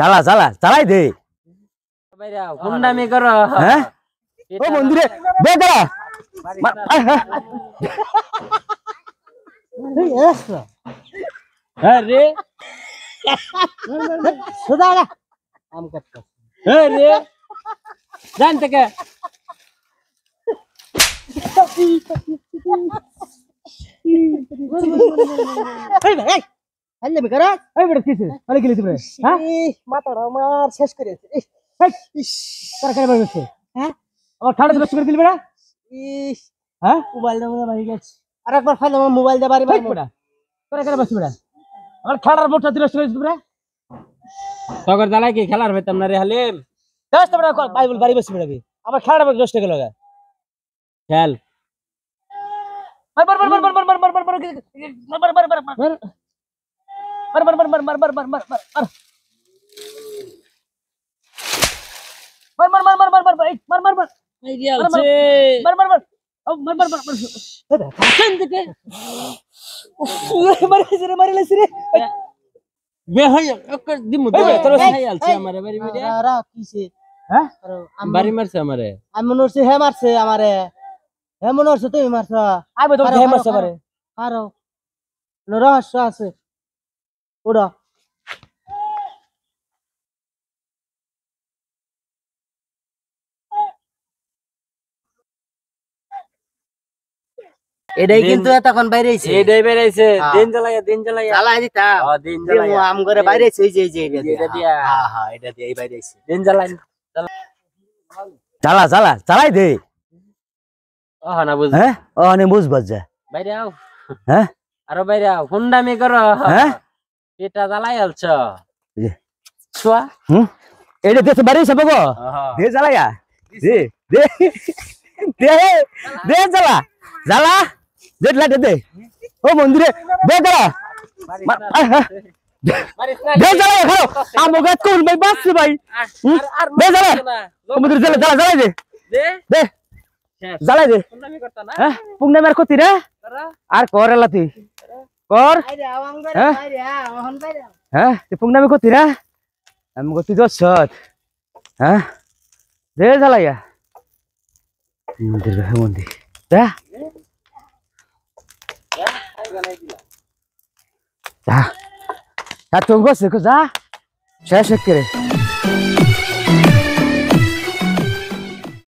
চালা চালা চালাই দে হ্যাঁ ও মন্দিরে বেদরা আরে সুদা আম কাটতে আরে হ্যাঁ জান থেকে এই ভাই হাল্লে বেকারাস কি লিছি রে হ্যাঁ শেষ করে আছে ইস কার কার বসে হ্যাঁ আমার ঠাড়ে ইস হ্যাঁ মোবাইল দাও বাড়ি গেছে আর একবার ফাইল মোবাইল দে বাড়ি বাড়ি বেটা কার কার বসে বেটা আমার ঠাড়ার মোটা দিল কি খেলার হইতাম না রে হালিম তো বেটা বাইবেল বাড়ি বসে বেটা আমার ঠাড়া নষ্ট খেল বার বার বার বার বার বার বার বার বার মার মার মার মার মার মার মার মার মার মার মার মার মার মার মার মার মার মার মার এই গিয়া আছে মার মার মার ও মার মার মার মার কাছেন থেকে মারে মারে মারে লাইছি রে বে হয় একর দিমু দে তোর সাই আলছে আমারে বাড়ি বাড়ি আরা কিছে হ্যাঁ বাড়ি মারছে আমারে আমি মনে হচ্ছে হে মারছে আমারে হে মনে হচ্ছে তুমি মারছ আইবে তো হে মারছে আমারে আরো রহস্য আছে udah Edai kintu ya takon bayi sih. Edai bayi sih. Ah. Din jalan ya, din jalan ya. Salah aja tak. Oh, din jalan. Din ya. mau am gara bayi sih, sih, sih. Edai dia. Ah, ah edai dia ibai deh sih. jalan. Salah, salah, salah ide. Oh, anak bus. Eh, oh, anak bus bus ya. Bayi dia. Eh, aro bayi dia. Honda mikro. Eh. এটা জ্বালাই আলছ ইয়ে। ছোয়া হুম এটা দেশে বাড়ি সব গো দে জ্বালাইয়া দে দে দে দে জ্বালা জ্বালা দে দে ও মন্দিরে দে দে জ্বালা খাও আম কোন ভাই বাসছে ভাই দে জ্বালা মন্দিরে জ্বালা জ্বালা জ্বালাই দে দে জ্বালাই দে পুংনামের ক্ষতি রে আর করেলা তুই কর হ্যাঁ তুই হ্যাঁ, পুংনামি করতি না আমি করতি তোর সৎ হ্যাঁ দে জ্বালাইয়া মন্দির মন্দির যা যা তা চোখ বসে যা শেষ করে